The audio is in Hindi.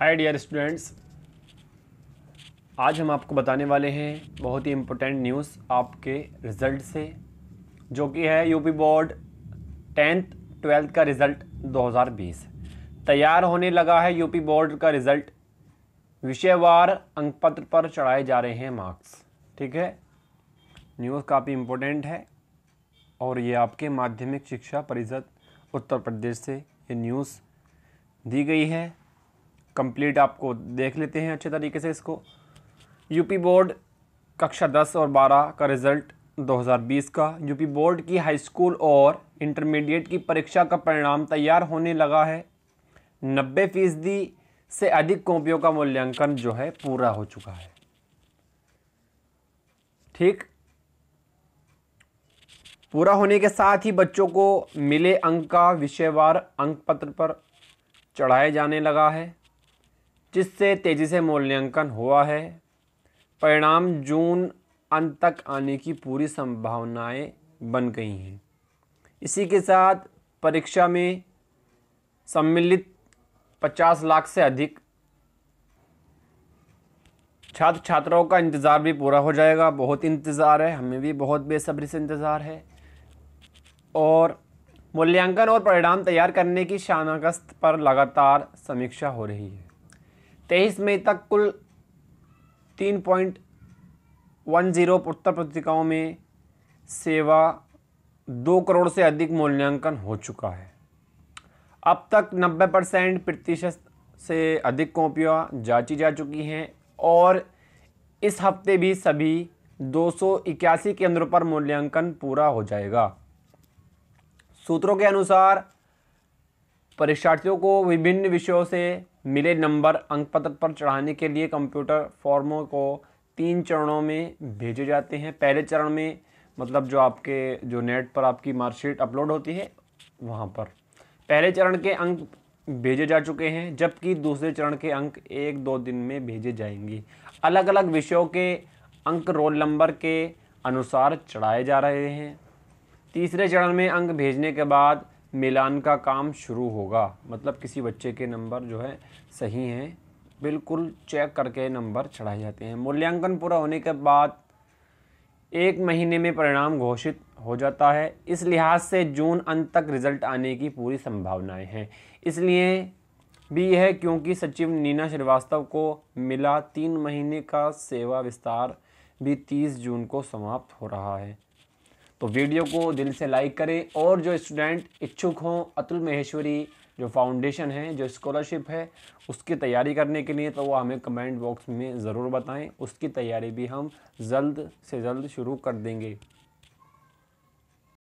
हाय डियर स्टूडेंट्स आज हम आपको बताने वाले हैं बहुत ही इम्पोर्टेंट न्यूज़ आपके रिज़ल्ट से जो कि है यूपी बोर्ड टेंथ ट्वेल्थ का रिज़ल्ट 2020 तैयार होने लगा है यूपी बोर्ड का रिज़ल्ट विषयवार अंकपत्र पर चढ़ाए जा रहे हैं मार्क्स ठीक है न्यूज़ काफ़ी इम्पोर्टेंट है और ये आपके माध्यमिक शिक्षा परिषद उत्तर प्रदेश से ये न्यूज़ दी गई है कंप्लीट आपको देख लेते हैं अच्छे तरीके से इसको यूपी बोर्ड कक्षा 10 और 12 का रिज़ल्ट 2020 का यूपी बोर्ड की हाई स्कूल और इंटरमीडिएट की परीक्षा का परिणाम तैयार होने लगा है नब्बे फीसदी से अधिक कॉपियों का मूल्यांकन जो है पूरा हो चुका है ठीक पूरा होने के साथ ही बच्चों को मिले अंक का विषयवार अंक पत्र पर चढ़ाए जाने लगा है जिससे तेज़ी से मूल्यांकन हुआ है परिणाम जून अंत तक आने की पूरी संभावनाएं बन गई हैं इसी के साथ परीक्षा में सम्मिलित 50 लाख से अधिक छात्र छात्राओं का इंतज़ार भी पूरा हो जाएगा बहुत इंतज़ार है हमें भी बहुत बेसब्री से इंतज़ार है और मूल्यांकन और परिणाम तैयार करने की शानागस्त पर लगातार समीक्षा हो रही है तेईस मई तक कुल तीन पॉइंट वन जीरो उत्तर पत्रिकाओं में सेवा दो करोड़ से अधिक मूल्यांकन हो चुका है अब तक नब्बे परसेंट प्रतिशत से अधिक कॉपियाँ जांची जा चुकी हैं और इस हफ्ते भी सभी दो केंद्रों पर मूल्यांकन पूरा हो जाएगा सूत्रों के अनुसार परीक्षार्थियों को विभिन्न विषयों से मिले नंबर अंक पत्र पर चढ़ाने के लिए कंप्यूटर फॉर्मों को तीन चरणों में भेजे जाते हैं पहले चरण में मतलब जो आपके जो नेट पर आपकी मार्कशीट अपलोड होती है वहाँ पर पहले चरण के अंक भेजे जा चुके हैं जबकि दूसरे चरण के अंक एक दो दिन में भेजे जाएंगे अलग अलग विषयों के अंक रोल नंबर के अनुसार चढ़ाए जा रहे हैं तीसरे चरण में अंक भेजने के बाद मिलान का काम शुरू होगा मतलब किसी बच्चे के नंबर जो है सही हैं बिल्कुल चेक करके नंबर चढ़ाए जाते हैं मूल्यांकन पूरा होने के बाद एक महीने में परिणाम घोषित हो जाता है इस लिहाज से जून अंत तक रिजल्ट आने की पूरी संभावनाएं हैं इसलिए भी यह क्योंकि सचिव नीना श्रीवास्तव को मिला तीन महीने का सेवा विस्तार भी तीस जून को समाप्त हो रहा है तो वीडियो को दिल से लाइक करें और जो स्टूडेंट इच्छुक हों अतुल महेश्वरी जो फाउंडेशन है जो स्कॉलरशिप है उसकी तैयारी करने के लिए तो वो हमें कमेंट बॉक्स में ज़रूर बताएं उसकी तैयारी भी हम जल्द से जल्द शुरू कर देंगे